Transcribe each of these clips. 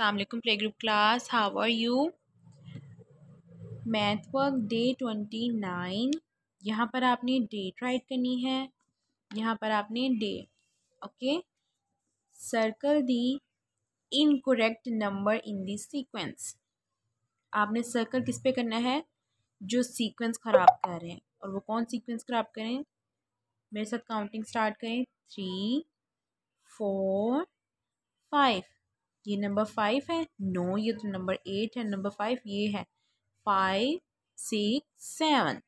अलमैकम play group class how are you math work day twenty nine यहाँ पर आपने date right करनी है यहाँ पर आपने day okay circle the incorrect number in the sequence आपने सर्कल किस पे करना है जो सीक्वेंस ख़राब कर रहे हैं और वो कौन सीक्वेंस ख़राब करें मेरे साथ काउंटिंग स्टार्ट करें थ्री फोर फाइव ये नंबर फाइव है नो ये तो नंबर एट है नंबर फाइव ये है फाइव सिक्स सेवन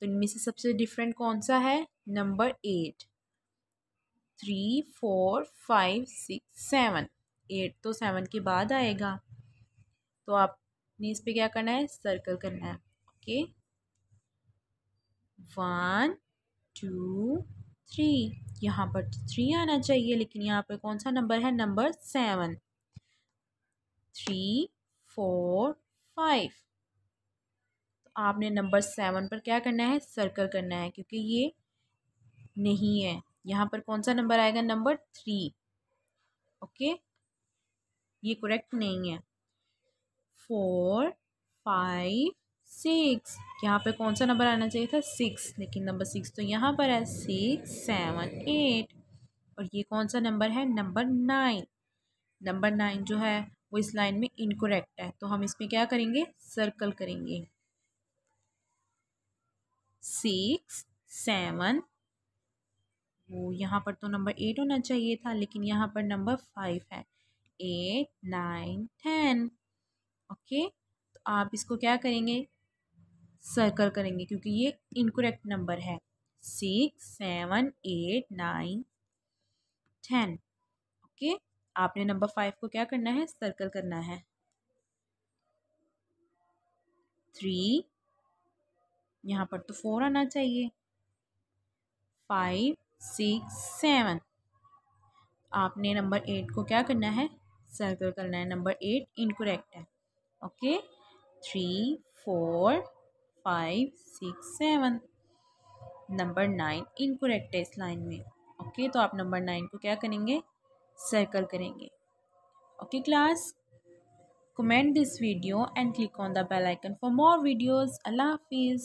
तो इनमें से सबसे डिफरेंट कौन सा है number eight three four five six seven eight तो सेवन के बाद आएगा तो आपने इस पर क्या करना है सर्कल करना है ओके वन टू थ्री यहाँ पर थ्री तो आना चाहिए लेकिन यहाँ पर कौन सा नंबर है number seven three four five तो आपने नंबर सेवन पर क्या करना है सर्कल करना है क्योंकि ये नहीं है यहाँ पर कौन सा नंबर आएगा नंबर थ्री ओके ये करेक्ट नहीं है फोर फाइव सिक्स यहाँ पे कौन सा नंबर आना चाहिए था सिक्स लेकिन नंबर सिक्स तो यहाँ पर है सिक्स सेवन एट और ये कौन सा नंबर है नंबर नाइन नंबर नाइन जो है वो इस लाइन में इनकोरेक्ट है तो हम इसमें क्या करेंगे सर्कल करेंगे सिक्स सेवन वो यहाँ पर तो नंबर एट होना चाहिए था लेकिन यहाँ पर नंबर फाइव है एट नाइन टेन ओके तो आप इसको क्या करेंगे सर्कल करेंगे क्योंकि ये इनकोरेक्ट नंबर है six seven eight nine ten okay आपने नंबर फाइव को क्या करना है सर्कल करना है थ्री यहाँ पर तो फोर आना चाहिए फाइव सिक्स सेवन आपने नंबर एट को क्या करना है सर्कल करना है नंबर एट इनकोरेक्ट है okay three four five six seven number nine incorrect है इस लाइन में ओके तो आप नंबर नाइन को क्या करेंगे सर्कल करेंगे okay class comment this video and click on the bell icon for more videos अल्लाह हाफिज़